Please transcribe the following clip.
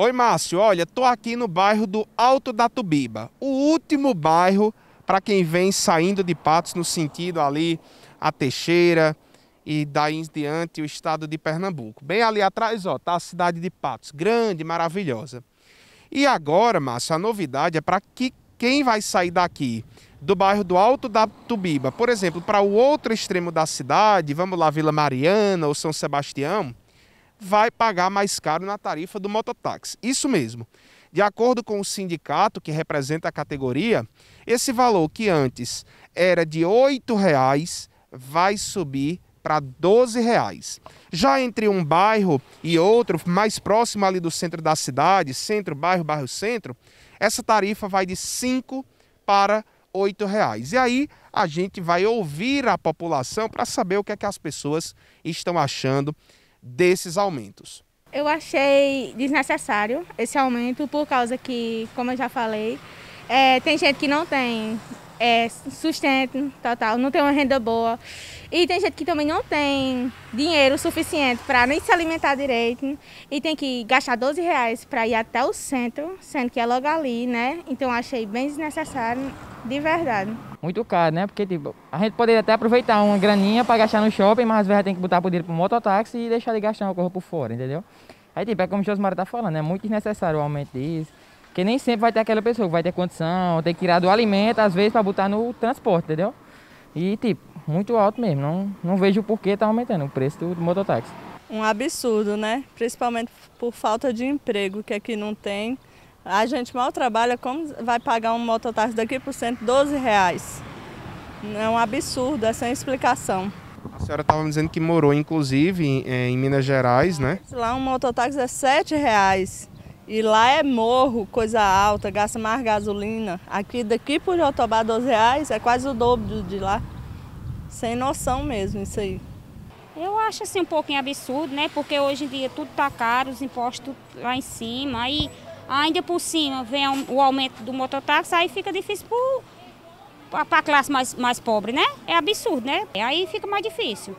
Oi, Márcio. Olha, tô aqui no bairro do Alto da Tubiba, o último bairro para quem vem saindo de Patos no sentido ali a Teixeira e daí em diante o estado de Pernambuco. Bem ali atrás, ó, tá a cidade de Patos, grande, maravilhosa. E agora, Márcio, a novidade é para que quem vai sair daqui do bairro do Alto da Tubiba, por exemplo, para o outro extremo da cidade, vamos lá, Vila Mariana ou São Sebastião, vai pagar mais caro na tarifa do mototáxi. Isso mesmo. De acordo com o sindicato que representa a categoria, esse valor que antes era de R$ 8,00 vai subir para R$ 12,00. Já entre um bairro e outro, mais próximo ali do centro da cidade, centro, bairro, bairro centro, essa tarifa vai de 5,00 para R$ 8,00. E aí a gente vai ouvir a população para saber o que é que as pessoas estão achando desses aumentos. Eu achei desnecessário esse aumento por causa que, como eu já falei, é, tem gente que não tem é, sustento total, não tem uma renda boa. E tem gente que também não tem dinheiro suficiente para nem se alimentar direito e tem que gastar 12 reais para ir até o centro, sendo que é logo ali, né? Então achei bem desnecessário, de verdade. Muito caro, né? Porque tipo, a gente poderia até aproveitar uma graninha para gastar no shopping, mas às vezes tem que botar poder o mototáxi e deixar de gastar uma corpo por fora, entendeu? Aí tipo, é como o Josmar tá falando, é muito desnecessário o aumento disso. Porque nem sempre vai ter aquela pessoa que vai ter condição, tem que tirar do alimento, às vezes, para botar no transporte, entendeu? E, tipo, muito alto mesmo. Não, não vejo por que tá aumentando o preço do, mototáxi. Um absurdo, né? Principalmente por falta de emprego, que aqui não tem. A gente mal trabalha, como vai pagar um mototáxi daqui por cento reais? É um absurdo, é sem explicação. A senhora estava me dizendo que morou, inclusive, em, eh, em Minas Gerais, né? Lá um mototáxi é 7 reais. E lá é morro, coisa alta, gasta mais gasolina. Aqui daqui por Jotobá, 12 reais, é quase o dobro de lá. Sem noção mesmo isso aí. Eu acho assim um pouquinho absurdo, né? Porque hoje em dia tudo tá caro, os impostos lá em cima. Aí ainda por cima vem o aumento do mototáxi, aí fica difícil para a classe mais, mais pobre, né? É absurdo, né? Aí fica mais difícil.